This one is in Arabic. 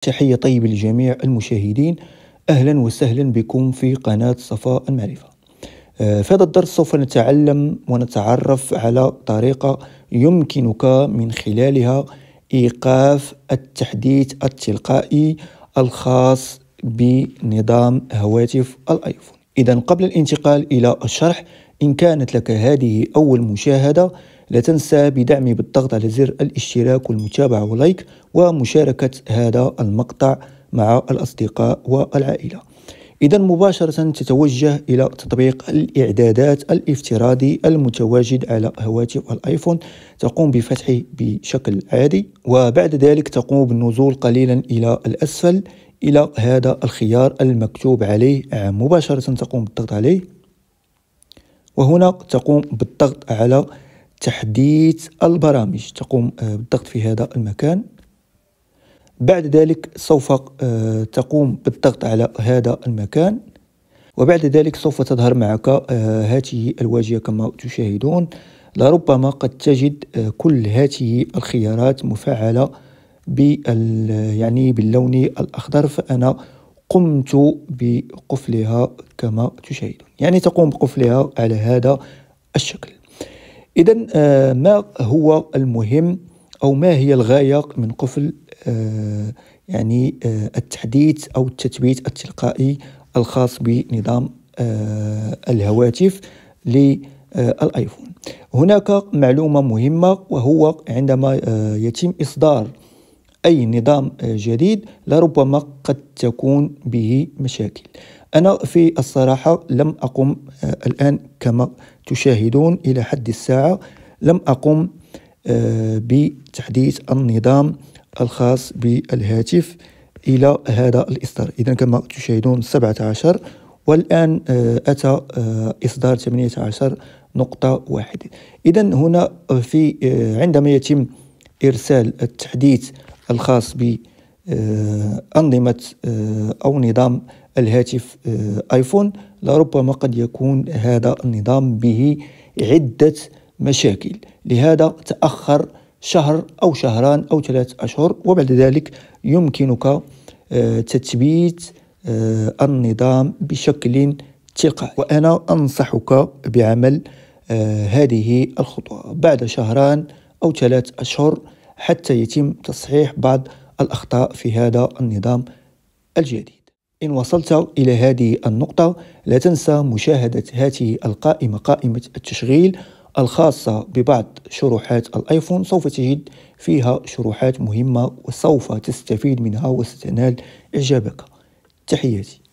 تحية طيبة لجميع المشاهدين أهلا وسهلا بكم في قناة صفاء المعرفة آه، في هذا الدرس سوف نتعلم ونتعرف على طريقة يمكنك من خلالها إيقاف التحديث التلقائي الخاص بنظام هواتف الآيفون إذا قبل الانتقال إلى الشرح إن كانت لك هذه أول مشاهدة لا تنسى بدعمي بالضغط على زر الاشتراك والمتابعة ولايك ومشاركة هذا المقطع مع الأصدقاء والعائلة إذا مباشرة تتوجه إلى تطبيق الإعدادات الافتراضي المتواجد على هواتف الآيفون تقوم بفتحه بشكل عادي وبعد ذلك تقوم بالنزول قليلا إلى الأسفل إلى هذا الخيار المكتوب عليه مباشرة تقوم بالضغط عليه وهنا تقوم بالضغط على تحديث البرامج تقوم آه، بالضغط في هذا المكان بعد ذلك سوف آه، تقوم بالضغط على هذا المكان وبعد ذلك سوف تظهر معك هذه آه، الواجهة كما تشاهدون لربما قد تجد كل هذه الخيارات مفعلة بال يعني باللون الأخضر فأنا قمت بقفلها كما تشاهدون يعني تقوم بقفلها على هذا الشكل إذا آه، ما هو المهم أو ما هي الغاية من قفل آه، يعني آه، التحديث أو التثبيت التلقائي الخاص بنظام الهواتف للآيفون هناك معلومة مهمة وهو عندما يتم إصدار أي نظام جديد لربما قد تكون به مشاكل أنا في الصراحة لم أقم آه، الآن كما تشاهدون إلى حد الساعة لم أقم آه، بتحديث النظام الخاص بالهاتف إلى هذا الإصدار إذا كما تشاهدون 17 والآن آه، أتى إصدار 18 نقطة واحد إذا هنا في عندما يتم إرسال التحديث الخاص بأنظمة أو نظام الهاتف آه، ايفون لربما قد يكون هذا النظام به عدة مشاكل لهذا تأخر شهر أو شهران أو ثلاث أشهر وبعد ذلك يمكنك آه، تثبيت آه، النظام بشكل تلقائي وأنا أنصحك بعمل هذه الخطوة بعد شهران أو ثلاث أشهر حتى يتم تصحيح بعض الأخطاء في هذا النظام الجديد إن وصلت إلى هذه النقطة لا تنسى مشاهدة هذه القائمة قائمة التشغيل الخاصة ببعض شروحات الآيفون سوف تجد فيها شروحات مهمة وسوف تستفيد منها وستنال إعجابك تحياتي